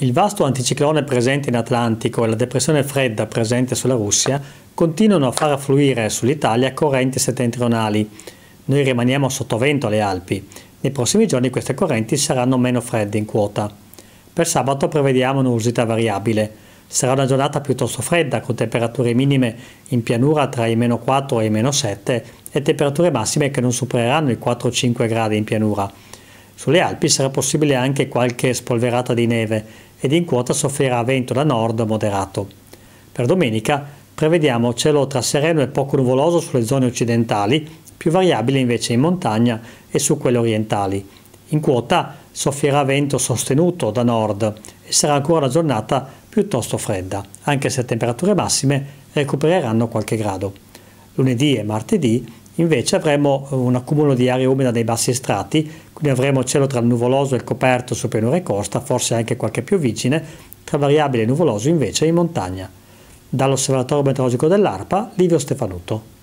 Il vasto anticiclone presente in Atlantico e la depressione fredda presente sulla Russia continuano a far affluire sull'Italia correnti settentrionali. Noi rimaniamo sottovento alle Alpi. Nei prossimi giorni queste correnti saranno meno fredde in quota. Per sabato prevediamo un'usita variabile. Sarà una giornata piuttosto fredda con temperature minime in pianura tra i meno 4 e i meno 7 e temperature massime che non supereranno i 4-5 gradi in pianura. Sulle Alpi sarà possibile anche qualche spolverata di neve ed in quota soffrirà vento da nord moderato. Per domenica prevediamo cielo tra sereno e poco nuvoloso sulle zone occidentali, più variabile invece in montagna e su quelle orientali. In quota soffrirà vento sostenuto da nord e sarà ancora una giornata piuttosto fredda, anche se le temperature massime recupereranno qualche grado. Lunedì e martedì Invece avremo eh, un accumulo di aria umida nei bassi strati, quindi avremo cielo tra il nuvoloso e il coperto su pianura e costa, forse anche qualche piovigine, tra variabile e nuvoloso invece in montagna. Dall'Osservatorio Meteorologico dell'ARPA, Livio Stefanuto.